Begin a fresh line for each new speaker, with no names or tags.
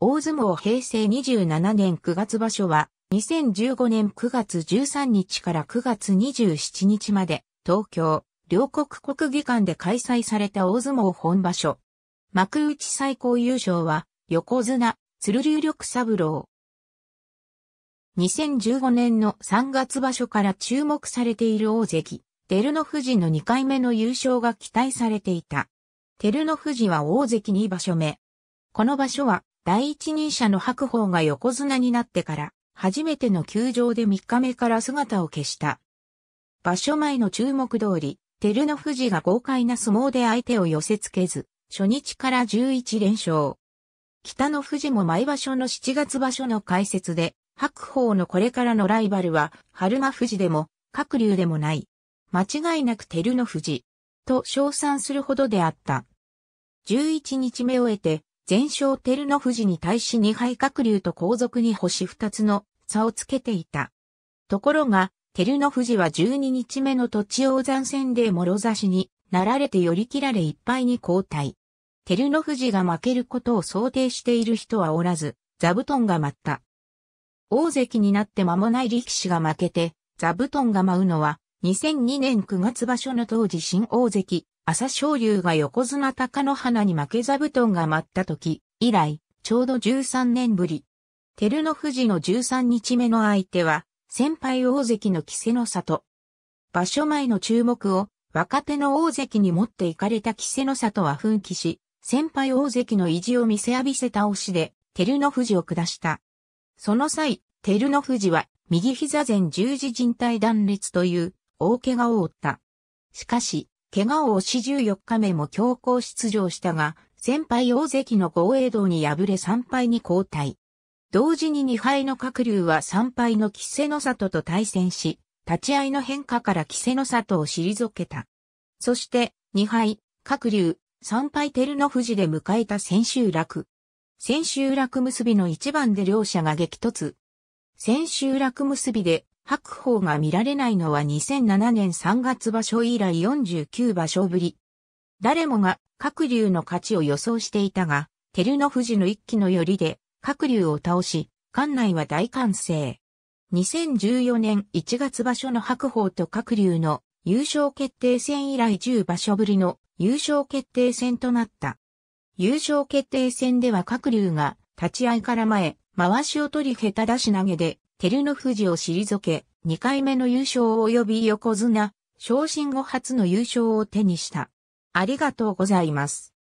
大相撲平成27年9月場所は、2015年9月13日から9月27日まで、東京、両国国技館で開催された大相撲本場所。幕内最高優勝は、横綱、鶴竜力三郎。2015年の3月場所から注目されている大関、照ノ富士の2回目の優勝が期待されていた。照ノ富士は大関に場所目。この場所は第一人者の白鵬が横綱になってから、初めての球場で3日目から姿を消した。場所前の注目通り、照ノ富士が豪快な相撲で相手を寄せ付けず、初日から11連勝。北の富士も毎場所の7月場所の解説で、白鵬のこれからのライバルは、春間富士でも、各流でもない。間違いなく照ノ富士。と称賛するほどであった。11日目を得て、全勝照ノ富士に対し二敗閣竜と後続に星二つの差をつけていた。ところが、照ノ富士は12日目の土地王山戦で諸差しになられて寄り切られいっぱいに交代。照ノ富士が負けることを想定している人はおらず、座布団が舞った。大関になって間もない力士が負けて、座布団が舞うのは、2002年9月場所の当時新大関、朝昇龍が横綱高野花に負け座布団が舞った時、以来、ちょうど13年ぶり。照ノ富士の13日目の相手は、先輩大関の稀勢の里。場所前の注目を、若手の大関に持っていかれた稀勢の里は奮起し、先輩大関の意地を見せ浴びせ倒しで、照ノ富士を下した。その際、照ノ富士は、右膝前十字靭帯断裂という、大怪我を負った。しかし、怪我を押し14日目も強行出場したが、先輩大関の豪栄道に敗れ3敗に交代。同時に2敗の各竜は3敗の稀勢の里と対戦し、立ち合いの変化から稀勢の里を退けた。そして、2敗、各竜、3敗照ノ富士で迎えた千秋楽。千秋楽結びの一番で両者が激突。千秋楽結びで白鵬が見られないのは2007年3月場所以来49場所ぶり。誰もが各竜の勝ちを予想していたが、照ノ富士の一騎の寄りで各竜を倒し、館内は大歓声。2014年1月場所の白鵬と各竜の優勝決定戦以来10場所ぶりの優勝決定戦となった。優勝決定戦では各竜が立ち合いから前、回しを取り下手出し投げで、照ノ富士を退け、2回目の優勝及び横綱、昇進後初の優勝を手にした。ありがとうございます。